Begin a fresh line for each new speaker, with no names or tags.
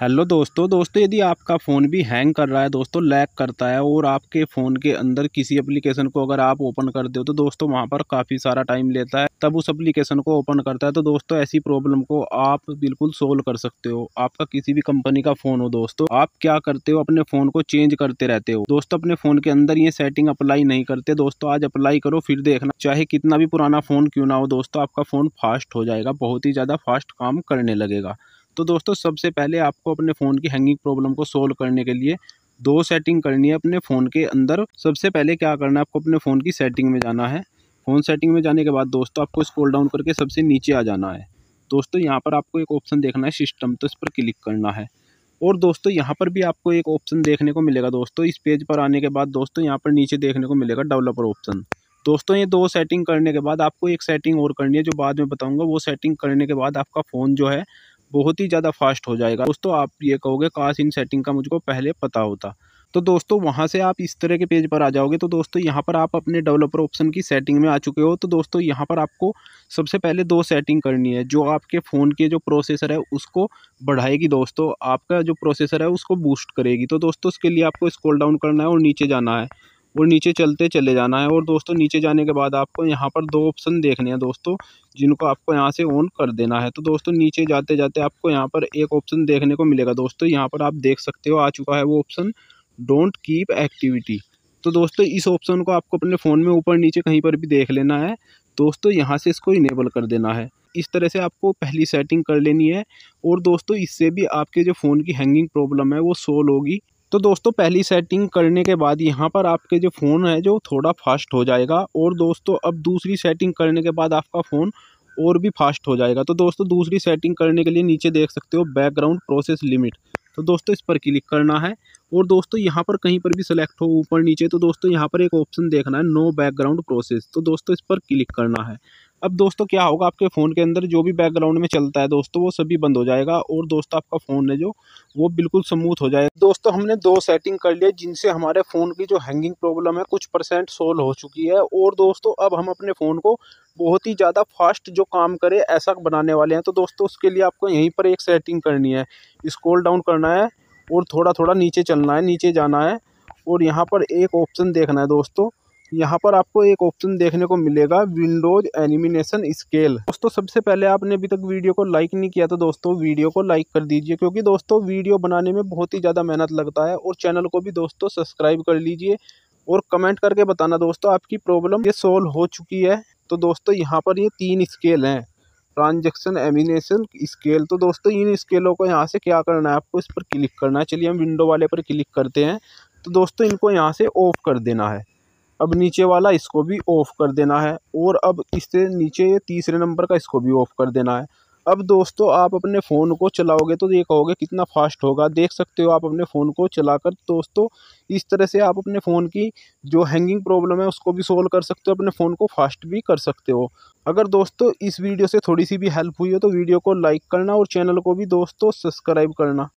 hello दोस्तों दोस्तों यदि आपका फ़ोन भी हैंग कर रहा है दोस्तों लैग करता है और आपके फ़ोन के अंदर किसी एप्लीकेशन को अगर आप ओपन कर दो तो दोस्तों वहां पर काफ़ी सारा टाइम लेता है तब उस एप्लीकेशन को ओपन करता है तो दोस्तों ऐसी प्रॉब्लम को आप बिल्कुल सोल्व कर सकते हो आपका किसी भी कंपनी का फ़ोन हो दोस्तों आप क्या करते हो अपने फ़ोन को चेंज करते रहते हो दोस्तों अपने फ़ोन के अंदर ये सेटिंग अप्लाई नहीं करते दोस्तों आज अप्लाई करो फिर देखना चाहे कितना भी पुराना फ़ोन क्यों ना हो दोस्तों आपका फ़ोन फास्ट हो जाएगा बहुत ही ज़्यादा फास्ट काम करने लगेगा तो दोस्तों सबसे पहले आपको अपने फ़ोन की हैंगिंग प्रॉब्लम को सोल्व करने के लिए दो सेटिंग करनी है अपने फ़ोन के अंदर सबसे पहले क्या करना है आपको अपने फ़ोन की सेटिंग में जाना है फ़ोन सेटिंग में जाने के बाद दोस्तों आपको स्क्रॉल डाउन करके सबसे नीचे आ जाना है दोस्तों यहाँ पर आपको एक ऑप्शन देखना है सिस्टम तो इस पर क्लिक करना है और दोस्तों यहाँ पर भी आपको एक ऑप्शन देखने को मिलेगा दोस्तों इस पेज पर आने के बाद दोस्तों यहाँ पर नीचे देखने को मिलेगा डेवलपर ऑप्शन दोस्तों ये दो सेटिंग करने के बाद आपको एक सेटिंग और करनी है जो बाद में बताऊँगा वो सेटिंग करने के बाद आपका फ़ोन जो है बहुत ही ज़्यादा फास्ट हो जाएगा दोस्तों आप ये कहोगे काश इन सेटिंग का मुझको पहले पता होता तो दोस्तों वहाँ से आप इस तरह के पेज पर आ जाओगे तो दोस्तों यहाँ पर आप अपने डेवलपर ऑप्शन की सेटिंग में आ चुके हो तो दोस्तों यहाँ पर आपको सबसे पहले दो सेटिंग करनी है जो आपके फ़ोन के जो प्रोसेसर है उसको बढ़ाएगी दोस्तों आपका जो प्रोसेसर है उसको बूस्ट करेगी तो दोस्तों उसके लिए आपको स्क्रॉल डाउन करना है और नीचे जाना है और नीचे चलते चले जाना है और दोस्तों नीचे जाने के बाद आपको यहाँ पर दो ऑप्शन देखने हैं दोस्तों जिनको आपको यहाँ से ऑन कर देना है तो दोस्तों नीचे जाते जाते आपको यहाँ पर एक ऑप्शन देखने को मिलेगा दोस्तों यहाँ पर आप देख सकते हो आ चुका है वो ऑप्शन डोंट कीप एक्टिविटी तो दोस्तों इस ऑप्शन को आपको अपने फ़ोन में ऊपर नीचे कहीं पर भी देख लेना है दोस्तों यहाँ से इसको इनेबल कर देना है इस तरह से आपको पहली सेटिंग कर लेनी है और दोस्तों इससे भी आपके जो फ़ोन की हैंगिंग प्रॉब्लम है वो सोल्व होगी तो दोस्तों पहली सेटिंग करने के बाद यहाँ पर आपके जो फ़ोन है जो थोड़ा फास्ट हो जाएगा और दोस्तों अब दूसरी सेटिंग करने के बाद आपका फ़ोन और भी फास्ट हो जाएगा तो दोस्तों दूसरी सेटिंग करने के लिए नीचे देख सकते हो बैकग्राउंड प्रोसेस लिमिट तो दोस्तों इस पर क्लिक करना है और दोस्तों यहाँ पर कहीं पर भी सिलेक्ट हो ऊपर नीचे तो दोस्तों यहाँ पर एक ऑप्शन देखना है नो बैकग्राउंड प्रोसेस तो दोस्तों इस पर क्लिक करना है अब दोस्तों क्या होगा आपके फ़ोन के अंदर जो भी बैकग्राउंड में चलता है दोस्तों वो सभी बंद हो जाएगा और दोस्तों आपका फ़ोन है जो वो बिल्कुल स्मूथ हो जाएगा दोस्तों हमने दो सेटिंग कर लिया जिनसे हमारे फ़ोन की जो हैंगिंग प्रॉब्लम है कुछ परसेंट सोल्व हो चुकी है और दोस्तों अब हम अपने फ़ोन को बहुत ही ज़्यादा फास्ट जो काम करे ऐसा बनाने वाले हैं तो दोस्तों उसके लिए आपको यहीं पर एक सेटिंग करनी है स्कोल डाउन करना है और थोड़ा थोड़ा नीचे चलना है नीचे जाना है और यहाँ पर एक ऑप्शन देखना है दोस्तों यहाँ पर आपको एक ऑप्शन देखने को मिलेगा विंडोज एनिमिनेशन स्केल दोस्तों सबसे पहले आपने अभी तक वीडियो को लाइक नहीं किया तो दोस्तों वीडियो को लाइक कर दीजिए क्योंकि दोस्तों वीडियो बनाने में बहुत ही ज़्यादा मेहनत लगता है और चैनल को भी दोस्तों सब्सक्राइब कर लीजिए और कमेंट करके बताना दोस्तों आपकी प्रॉब्लम ये सोल्व हो चुकी है तो दोस्तों यहाँ पर ये तीन स्केल हैं ट्रांजेक्शन एमिनेशन स्केल तो दोस्तों इन स्केलों को यहाँ से क्या करना है आपको इस पर क्लिक करना है चलिए हम विंडो वाले पर क्लिक करते हैं तो दोस्तों इनको यहाँ से ऑफ कर देना है अब नीचे वाला इसको भी ऑफ़ कर देना है और अब इससे नीचे तीसरे नंबर का इसको भी ऑफ़ कर देना है अब दोस्तों आप अपने फ़ोन को चलाओगे तो ये कहोगे कितना फास्ट होगा देख सकते हो आप अपने फ़ोन को चलाकर दोस्तों इस तरह से आप अपने फ़ोन की जो हैंगिंग प्रॉब्लम है उसको भी सोल्व कर सकते हो अपने फ़ोन को फास्ट भी कर सकते हो अगर दोस्तों इस वीडियो से थोड़ी सी भी हेल्प हुई हो तो वीडियो को लाइक करना और चैनल को भी दोस्तों सब्सक्राइब करना